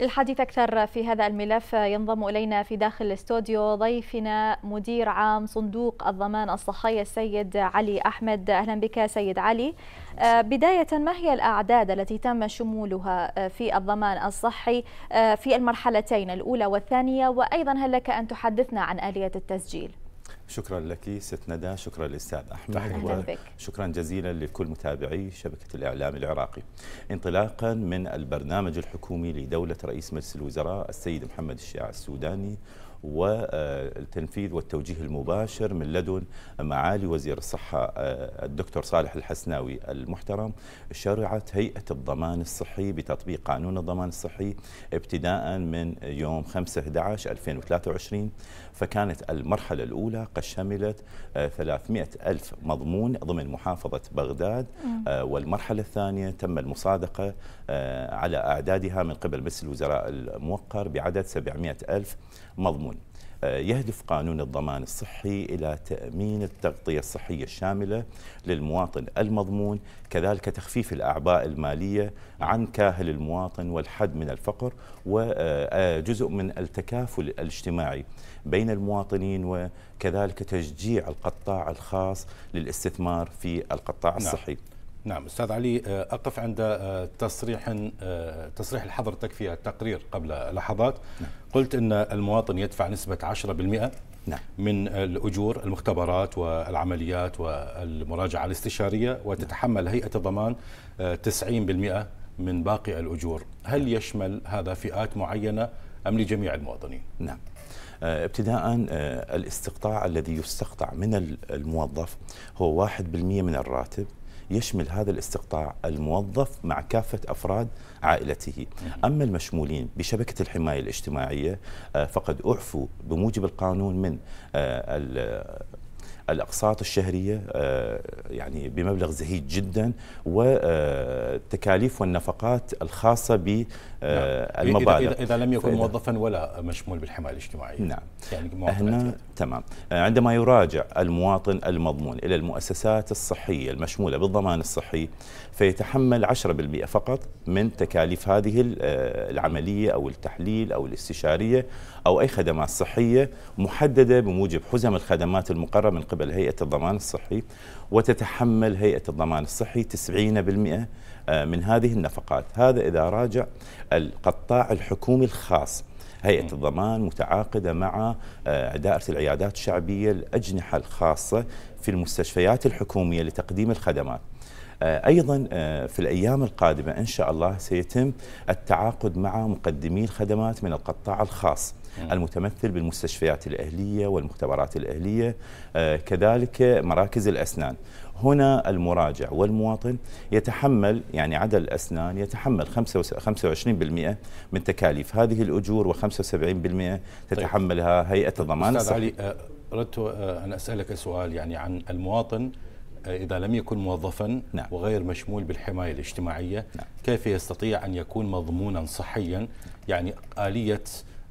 للحديث أكثر في هذا الملف ينضم إلينا في داخل الاستوديو ضيفنا مدير عام صندوق الضمان الصحي السيد علي أحمد أهلا بك سيد علي آه، بداية ما هي الأعداد التي تم شمولها آه، في الضمان الصحي آه، في المرحلتين الأولى والثانية وأيضا هل لك أن تحدثنا عن آلية التسجيل؟ شكرا لك ست ندى شكرا للاستاذ احمد شكرا جزيلا لكل متابعي شبكه الاعلام العراقي انطلاقا من البرنامج الحكومي لدوله رئيس مجلس الوزراء السيد محمد الشيع السوداني والتنفيذ والتوجيه المباشر من لدن معالي وزير الصحة آه، الدكتور صالح الحسناوي المحترم شرعت هيئة الضمان الصحي بتطبيق قانون الضمان الصحي ابتداء من يوم 5/11/2023 فكانت المرحلة الأولى قد شملت 300 آه، ألف مضمون ضمن محافظة بغداد آه، والمرحلة الثانية تم المصادقة على أعدادها من قبل مجلس الوزراء الموقر بعدد 700 ألف مضمون آه، يهدف قانون الضمان الصحي إلى تأمين التغطية الصحية الشاملة للمواطن المضمون كذلك تخفيف الأعباء المالية عن كاهل المواطن والحد من الفقر وجزء آه، آه، من التكافل الاجتماعي بين المواطنين وكذلك تشجيع القطاع الخاص للاستثمار في القطاع نعم. الصحي نعم. نعم استاذ علي آه، اقف عند آه، تصريح آه، تصريح لحضرتك في التقرير قبل لحظات نعم. قلت ان المواطن يدفع نسبه 10% نعم. من الأجور المختبرات والعمليات والمراجعة الاستشارية وتتحمل نعم. هيئة الضمان 90% من باقي الأجور هل نعم. يشمل هذا فئات معينة أم لجميع المواطنين؟ نعم ابتداء الاستقطاع الذي يستقطع من الموظف هو 1% من الراتب يشمل هذا الاستقطاع الموظف مع كافة أفراد عائلته أما المشمولين بشبكة الحماية الاجتماعية آه، فقد أعفوا بموجب القانون من آه، الاقساط الشهريه آه، يعني بمبلغ زهيد جدا والتكاليف والنفقات الخاصه بالمبالغ نعم. إذا, إذا, اذا لم يكن موظفا ولا مشمول بالحمايه الاجتماعيه نعم يعني هنا تمام آه، عندما يراجع المواطن المضمون إلى المؤسسات الصحية المشمولة بالضمان الصحي فيتحمل 10% فقط من تكاليف هذه آه، العملية أو التحليل أو الاستشارية أو أي خدمات صحية محددة بموجب حزم الخدمات المقررة من قبل هيئة الضمان الصحي وتتحمل هيئة الضمان الصحي 90% آه، من هذه النفقات هذا إذا راجع القطاع الحكومي الخاص هيئه الضمان متعاقده مع آه، دائره العيادات الشعبيه الاجنحه الخاصه في المستشفيات الحكوميه لتقديم الخدمات. آه، ايضا آه، في الايام القادمه ان شاء الله سيتم التعاقد مع مقدمي الخدمات من القطاع الخاص. المتمثل بالمستشفيات الأهلية والمختبرات الأهلية آه، كذلك مراكز الأسنان هنا المراجع والمواطن يتحمل يعني عدد الأسنان يتحمل 25% من تكاليف هذه الأجور و75% طيب. تتحملها هيئة الضمان أستاذ علي آه، أردت آه، أن أسألك سؤال يعني عن المواطن إذا لم يكن موظفا نعم. وغير مشمول بالحماية الاجتماعية نعم. كيف يستطيع أن يكون مضمونا صحيا يعني آلية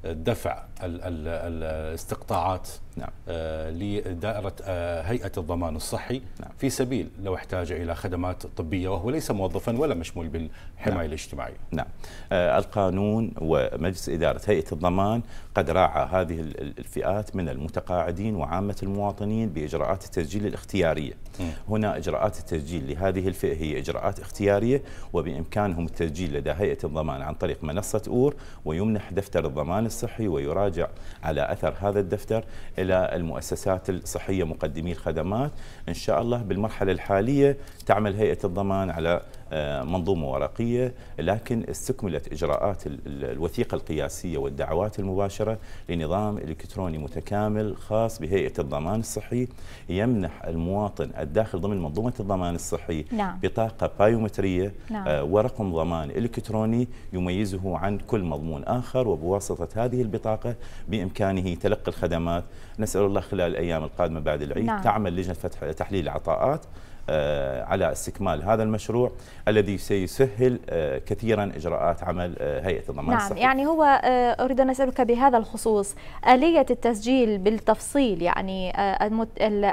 دفع الاستقطاعات نعم. آه، لدائرة آه، هيئة الضمان الصحي نعم. في سبيل لو احتاج إلى خدمات طبية وهو ليس موظفا ولا مشمول بالحماية نعم. الاجتماعية نعم آه، القانون ومجلس إدارة هيئة الضمان قد راعى هذه الفئات من المتقاعدين وعامة المواطنين بإجراءات التسجيل الاختيارية هنا إجراءات التسجيل لهذه الفئة هي إجراءات اختيارية وبإمكانهم التسجيل لدى هيئة الضمان عن طريق منصة أور ويمنح دفتر الضمان الصحي ويراجع على أثر هذا الدفتر إلى المؤسسات الصحية مقدمي الخدمات إن شاء الله بالمرحلة الحالية تعمل هيئة الضمان على آه، منظومة ورقية لكن استكملت إجراءات الوثيقة القياسية والدعوات المباشرة لنظام إلكتروني متكامل خاص بهيئة الضمان الصحي يمنح المواطن الداخل ضمن منظومة الضمان الصحي نعم. بطاقة بايومترية نعم. آه، ورقم ضمان إلكتروني يميزه عن كل مضمون آخر وبواسطة هذه البطاقة بإمكانه تلقي الخدمات نسأل الله خلال الأيام القادمة بعد العيد نعم. تعمل لجنة فتح تحليل العطاءات آه، على استكمال هذا المشروع الذي سيسهل آه، كثيرا إجراءات عمل آه، هيئة الضمان نعم الصحي يعني هو أريد أن أسألك بهذا الخصوص آلية التسجيل بالتفصيل يعني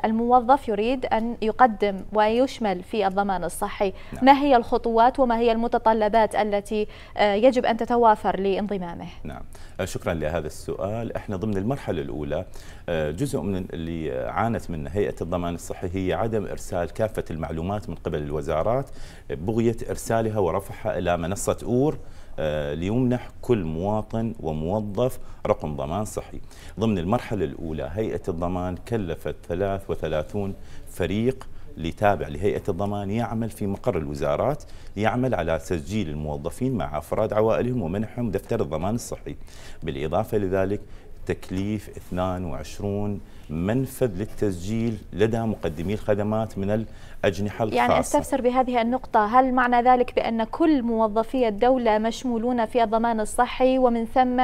الموظف يريد أن يقدم ويشمل في الضمان الصحي نعم. ما هي الخطوات وما هي المتطلبات التي يجب أن تتوافر لانضمامه نعم شكرا لهذا السؤال احنا ضمن المرحلة الأولى جزء من اللي عانت منه هيئة الضمان الصحي هي عدم إرسال كافة نقلت المعلومات من قبل الوزارات بغية إرسالها ورفعها إلى منصة أور آه، ليمنح كل مواطن وموظف رقم ضمان صحي ضمن المرحلة الأولى هيئة الضمان كلفت 33 فريق لتابع لهيئة الضمان يعمل في مقر الوزارات يعمل على تسجيل الموظفين مع أفراد عوائلهم ومنحهم دفتر الضمان الصحي بالإضافة لذلك تكليف 22 منفذ للتسجيل لدى مقدمي الخدمات من الأجنحة الخاصة يعني أستفسر بهذه النقطة هل معنى ذلك بأن كل موظفي الدولة مشمولون في الضمان الصحي ومن ثم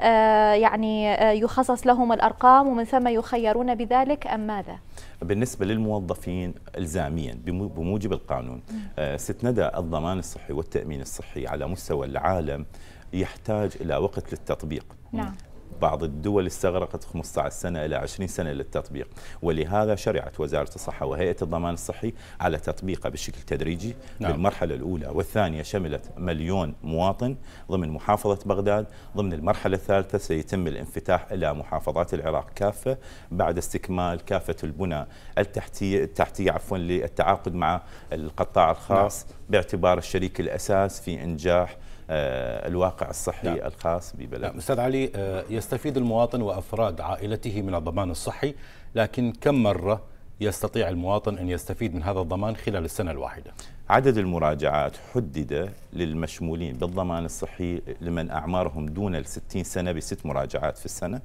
آه، يعني آه، يخصص لهم الأرقام ومن ثم يخيرون بذلك أم ماذا؟ بالنسبة للموظفين إلزاميا بموجب القانون آه، ست ندى الضمان الصحي والتأمين الصحي على مستوى العالم يحتاج إلى وقت للتطبيق نعم. بعض الدول استغرقت 15 سنة إلى 20 سنة للتطبيق ولهذا شرعت وزارة الصحة وهيئة الضمان الصحي على تطبيقه بشكل تدريجي نعم. بالمرحلة الأولى والثانية شملت مليون مواطن ضمن محافظة بغداد ضمن المرحلة الثالثة سيتم الانفتاح إلى محافظات العراق كافة بعد استكمال كافة البنى التحتية, التحتية عفوا للتعاقد مع القطاع الخاص نعم. باعتبار الشريك الأساس في إنجاح آه، الواقع الصحي نعم. الخاص نعم، ببلدنا نعم. أستاذ علي آه، يستفيد المواطن وأفراد عائلته من الضمان الصحي لكن كم مرة يستطيع المواطن أن يستفيد من هذا الضمان خلال السنة الواحدة عدد المراجعات حدد للمشمولين بالضمان الصحي لمن أعمارهم دون ال 60 سنة بست مراجعات في السنة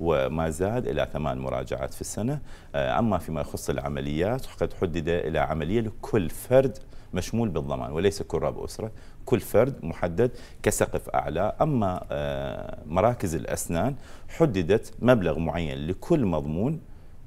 وما زاد إلى ثمان مراجعات في السنة آه، أما فيما يخص العمليات قد حدد إلى عملية لكل فرد مشمول بالضمان وليس كل رب أسرة كل فرد محدد كسقف أعلى أما آه، مراكز الأسنان حددت مبلغ معين لكل مضمون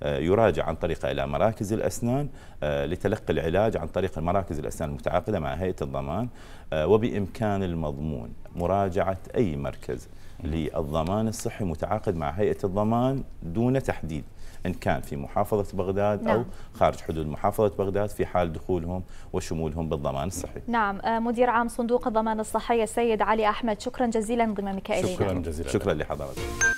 آه، يراجع عن طريقه الى مراكز الاسنان آه، لتلقي العلاج عن طريق مراكز الاسنان المتعاقده مع هيئه الضمان آه، وبامكان المضمون مراجعه اي مركز للضمان الصحي متعاقد مع هيئه الضمان دون تحديد ان كان في محافظه بغداد نعم. او خارج حدود محافظه بغداد في حال دخولهم وشمولهم بالضمان الصحي. نعم مدير عام صندوق الضمان الصحي السيد علي احمد شكرا جزيلا انضمامك الينا. شكرا جزيلا شكرا لحضرتك.